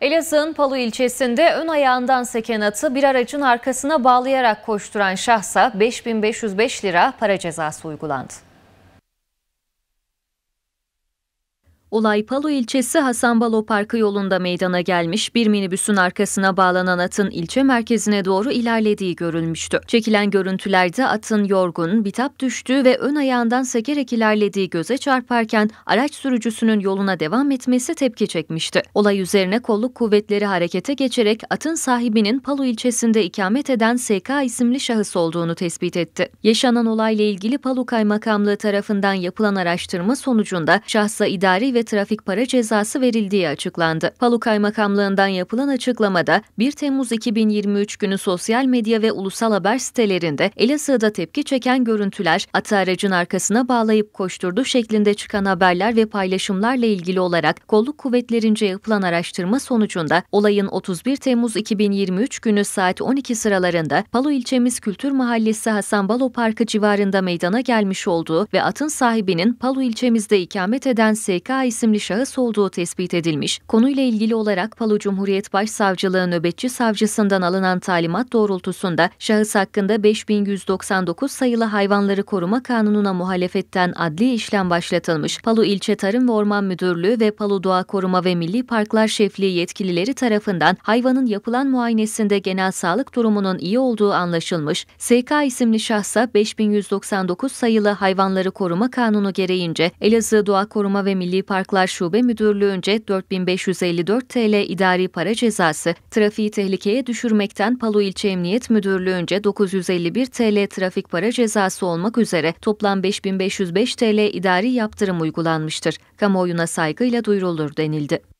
Elazığ'ın Palu ilçesinde ön ayağından seken atı bir aracın arkasına bağlayarak koşturan şahsa 5505 lira para cezası uygulandı. Olay Palo ilçesi Hasanbalo Parkı yolunda meydana gelmiş bir minibüsün arkasına bağlanan atın ilçe merkezine doğru ilerlediği görülmüştü. Çekilen görüntülerde atın yorgun, bitap düştüğü ve ön ayağından sekerek ilerlediği göze çarparken araç sürücüsünün yoluna devam etmesi tepki çekmişti. Olay üzerine kolluk kuvvetleri harekete geçerek atın sahibinin Palo ilçesinde ikamet eden SK isimli şahıs olduğunu tespit etti. Yaşanan olayla ilgili Palo Kaymakamlığı tarafından yapılan araştırma sonucunda şahsa idari ve ve trafik para cezası verildiği açıklandı. Palu Kaymakamlığından yapılan açıklamada 1 Temmuz 2023 günü sosyal medya ve ulusal haber sitelerinde Elazığ'da tepki çeken görüntüler atı aracın arkasına bağlayıp koşturdu şeklinde çıkan haberler ve paylaşımlarla ilgili olarak kolluk kuvvetlerince yapılan araştırma sonucunda olayın 31 Temmuz 2023 günü saat 12 sıralarında Palu ilçemiz Kültür Mahallesi Hasan Balo Parkı civarında meydana gelmiş olduğu ve atın sahibinin Palu ilçemizde ikamet eden SK isimli şahıs olduğu tespit edilmiş. Konuyla ilgili olarak Palu Cumhuriyet Başsavcılığı nöbetçi savcısından alınan talimat doğrultusunda şahıs hakkında 5199 sayılı hayvanları koruma kanununa muhalefetten adli işlem başlatılmış. Palu İlçe Tarım ve Orman Müdürlüğü ve Palu Doğa Koruma ve Milli Parklar Şefliği yetkilileri tarafından hayvanın yapılan muayenesinde genel sağlık durumunun iyi olduğu anlaşılmış. SK isimli şahsa 5199 sayılı hayvanları koruma kanunu gereğince Elazığ Doğa Koruma ve Milli Park Parklar Şube Müdürlüğü'nce 4554 TL idari para cezası, trafiği tehlikeye düşürmekten Palu İlçe Emniyet Müdürlüğü'nce 951 TL trafik para cezası olmak üzere toplam 5505 TL idari yaptırım uygulanmıştır. Kamuoyuna saygıyla duyurulur denildi.